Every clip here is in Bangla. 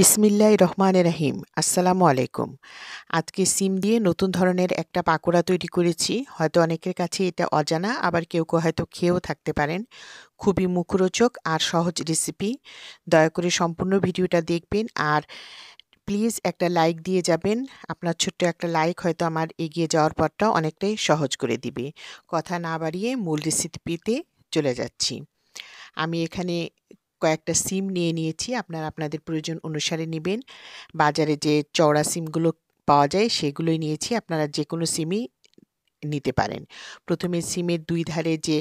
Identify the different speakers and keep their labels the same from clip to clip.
Speaker 1: বিসমিল্লাই রহমান রাহিম আসসালামু আলাইকুম আজকে সিম দিয়ে নতুন ধরনের একটা পাকোড়া তৈরি করেছি হয়তো অনেকের কাছে এটা অজানা আবার কেউ কেউ হয়তো খেয়েও থাকতে পারেন খুবই মুখরোচক আর সহজ রেসিপি দয়া করে সম্পূর্ণ ভিডিওটা দেখবেন আর প্লিজ একটা লাইক দিয়ে যাবেন আপনার ছোট্ট একটা লাইক হয়তো আমার এগিয়ে যাওয়ার পরটা অনেকটাই সহজ করে দিবে কথা না বাড়িয়ে মূল রেসিপিতে চলে যাচ্ছি আমি এখানে কয়েকটা সিম নিয়ে নিয়েছি আপনারা আপনাদের প্রয়োজন অনুসারে নেবেন বাজারে যে চওড়া সিমগুলো পাওয়া যায় সেগুলোই নিয়েছি আপনারা যে কোনো সিমই নিতে পারেন প্রথমে সিমের দুই ধারে যে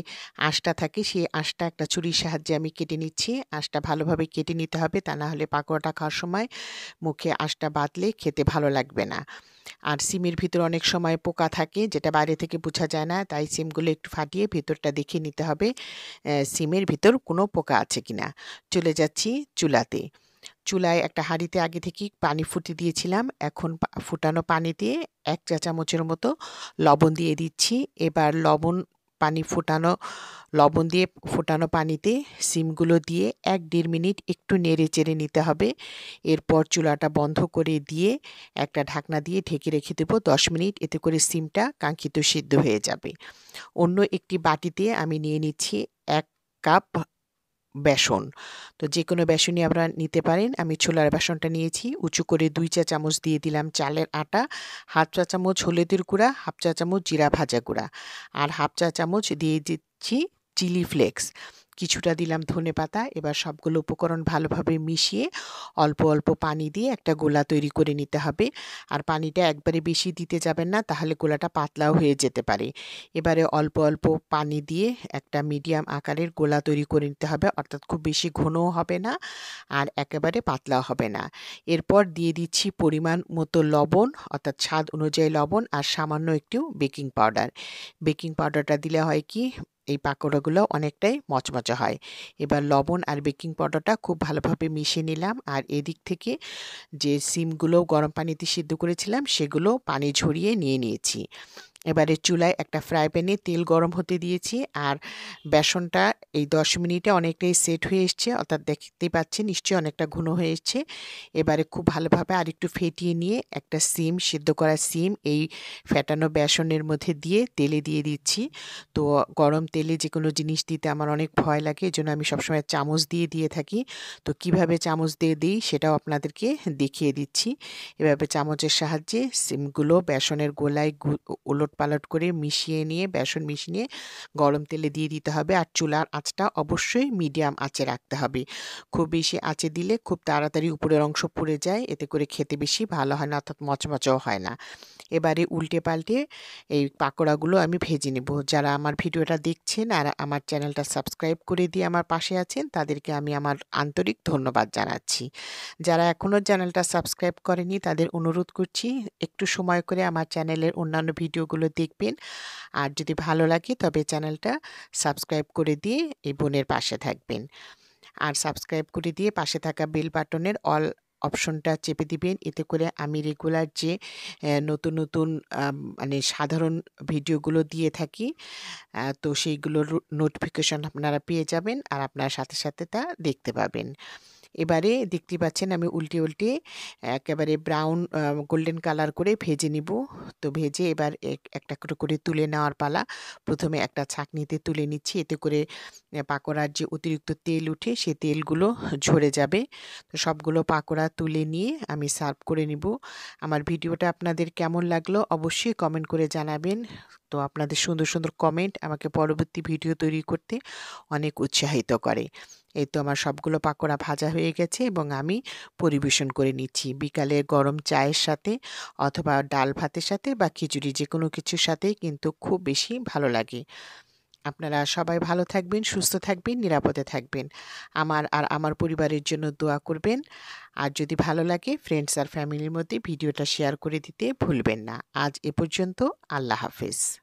Speaker 1: আঁশটা থাকে সেই আঁশটা একটা ছুরির সাহায্যে আমি কেটে নিচ্ছি আঁশটা ভালোভাবে কেটে নিতে হবে তা না হলে পাকোড়াটা খাওয়ার সময় মুখে আঁশটা বাঁধলে খেতে ভালো লাগবে না আর সিমের ভিতর অনেক সময় পোকা থাকে যেটা বাইরে থেকে বোঝা যায় না তাই সিমগুলো একটু ফাটিয়ে ভিতরটা দেখে নিতে হবে সিমের ভিতর কোনো পোকা আছে কি না চলে যাচ্ছি চুলাতে চুলায় একটা হাঁড়িতে আগে থেকেই পানি ফুটিয়ে দিয়েছিলাম এখন ফুটানো পানি দিয়ে এক চা চামচের মতো লবণ দিয়ে দিচ্ছি এবার লবণ পানি ফোটানো লবণ দিয়ে ফোটানো পানিতে সিমগুলো দিয়ে এক দেড় মিনিট একটু নেড়ে চেড়ে নিতে হবে এরপর চুলাটা বন্ধ করে দিয়ে একটা ঢাকনা দিয়ে ঢেকে রেখে দেবো দশ মিনিট এতে করে সিমটা কাঙ্ক্ষিত সিদ্ধ হয়ে যাবে অন্য একটি বাটিতে আমি নিয়ে নিচ্ছি এক কাপ বেসন তো যে কোনো বেসনই আপনারা নিতে পারেন আমি ছোলার বেসনটা নিয়েছি উঁচু করে দুই চা চামচ দিয়ে দিলাম চালের আটা হাফ চা চামচ হলুদের গুঁড়া হাফ চা চামচ জিরা ভাজা গুঁড়া আর হাফ চা চামচ দিয়ে দিচ্ছি চিলি ফ্লেক্স কিছুটা দিলাম ধনে পাতা এবার সবগুলো উপকরণ ভালোভাবে মিশিয়ে অল্প অল্প পানি দিয়ে একটা গোলা তৈরি করে নিতে হবে আর পানিটা একবারে বেশি দিতে যাবেন না তাহলে গোলাটা পাতলাও হয়ে যেতে পারে এবারে অল্প অল্প পানি দিয়ে একটা মিডিয়াম আকারের গোলা তৈরি করে নিতে হবে অর্থাৎ খুব বেশি ঘনও হবে না আর একেবারে পাতলাও হবে না এরপর দিয়ে দিচ্ছি পরিমাণ মতো লবণ অর্থাৎ স্বাদ অনুযায়ী লবণ আর সামান্য একটু বেকিং পাউডার বেকিং পাউডারটা দিলে হয় কি এই পাকোড়াগুলো অনেকটাই মচমচে হয় এবার লবণ আর বেকিং পাউডারটা খুব ভালোভাবে মিশিয়ে নিলাম আর এদিক থেকে যে সিমগুলো গরম পানিতে সিদ্ধ করেছিলাম সেগুলো পানি ঝরিয়ে নিয়ে নিয়েছি এবারে চুলায় একটা ফ্রাই প্যানে তেল গরম হতে দিয়েছি আর বেসনটা এই দশ মিনিটে অনেকটাই সেট হয়ে এসছে অর্থাৎ দেখতে পাচ্ছি নিশ্চয়ই অনেকটা ঘন এসছে এবারে খুব ভালোভাবে আর একটু ফেটিয়ে নিয়ে একটা সিম সিদ্ধ করা সিম এই ফেটানো বেসনের মধ্যে দিয়ে তেলে দিয়ে দিচ্ছি তো গরম তেলে যে কোনো জিনিস দিতে আমার অনেক ভয় লাগে এজন্য আমি সবসময় চামচ দিয়ে দিয়ে থাকি তো কিভাবে চামচ দিয়ে দিই সেটাও আপনাদেরকে দেখিয়ে দিচ্ছি এভাবে চামচের সাহায্যে সিমগুলো বেসনের গোলায় উলট পালট পালট করে মিশিয়ে নিয়ে বেসন মিশিয়ে গরম তেলে দিয়ে দিতে হবে আর চুলার আঁচটা অবশ্যই মিডিয়াম আঁচে রাখতে হবে খুব বেশি আঁচে দিলে খুব তাড়াতাড়ি উপরের অংশ পুড়ে যায় এতে করে খেতে বেশি ভালো হয় না অর্থাৎ মচমচাও হয় না এবারে উল্টে পাল্টে এই পাকোড়াগুলো আমি ভেজে নেব যারা আমার ভিডিওটা দেখছেন আর আমার চ্যানেলটা সাবস্ক্রাইব করে দিয়ে আমার পাশে আছেন তাদেরকে আমি আমার আন্তরিক ধন্যবাদ জানাচ্ছি যারা এখনও চ্যানেলটা সাবস্ক্রাইব করেনি তাদের অনুরোধ করছি একটু সময় করে আমার চ্যানেলের অন্যান্য ভিডিওগুলো ভিডিওগুলো দেখবেন আর যদি ভালো লাগে তবে চ্যানেলটা সাবস্ক্রাইব করে দিয়ে এই বোনের পাশে থাকবেন আর সাবস্ক্রাইব করে দিয়ে পাশে থাকা বেল বাটনের অল অপশনটা চেপে দিবেন এতে করে আমি রেগুলার যে নতুন নতুন মানে সাধারণ ভিডিওগুলো দিয়ে থাকি তো সেইগুলোর নোটিফিকেশন আপনারা পেয়ে যাবেন আর আপনার সাথে সাথে তা দেখতে পাবেন এবারে দেখতে পাচ্ছেন আমি উল্টে উল্টে একেবারে ব্রাউন গোল্ডেন কালার করে ভেজে নিব তো ভেজে এবার একটা করে করে তুলে নেওয়ার পালা প্রথমে একটা ছাঁকনিতে তুলে নিচ্ছি এতে করে পাকোড়ার যে অতিরিক্ত তেল উঠে সে তেলগুলো ঝরে যাবে তো সবগুলো পাকোড়া তুলে নিয়ে আমি সার্ভ করে নিব আমার ভিডিওটা আপনাদের কেমন লাগলো অবশ্যই কমেন্ট করে জানাবেন তো আপনাদের সুন্দর সুন্দর কমেন্ট আমাকে পরবর্তী ভিডিও তৈরি করতে অনেক উৎসাহিত করে এই তো আমার সবগুলো পাকোড়া ভাজা হয়ে গেছে এবং আমি পরিবেশন করে নিচ্ছি বিকালে গরম চায়ের সাথে অথবা ডাল ভাতের সাথে বা খিচুড়ি যে কোনো কিছুর সাথেই কিন্তু খুব বেশি ভালো লাগে আপনারা সবাই ভালো থাকবেন সুস্থ থাকবেন নিরাপদে থাকবেন আমার আর আমার পরিবারের জন্য দোয়া করবেন আর যদি ভালো লাগে ফ্রেন্ডস আর ফ্যামিলির মধ্যে ভিডিওটা শেয়ার করে দিতে ভুলবেন না আজ এ পর্যন্ত আল্লাহ হাফেজ